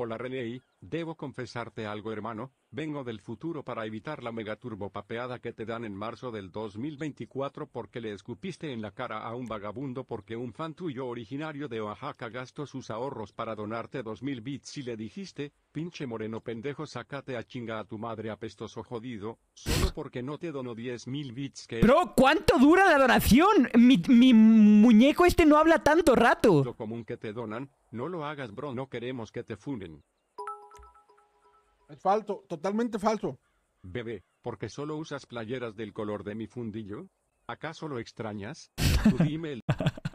Hola René, Debo confesarte algo hermano, vengo del futuro para evitar la megaturbopapeada que te dan en marzo del 2024 porque le escupiste en la cara a un vagabundo porque un fan tuyo originario de Oaxaca gastó sus ahorros para donarte 2000 bits y le dijiste, pinche moreno pendejo sácate a chinga a tu madre apestoso jodido, solo porque no te donó 10.000 bits que... Bro, ¿cuánto dura la donación? Mi, mi muñeco este no habla tanto rato. Lo común que te donan, no lo hagas bro, no queremos que te funen. Falso, totalmente falso. Bebé, ¿por qué solo usas playeras del color de mi fundillo? ¿Acaso lo extrañas? Tú dime el...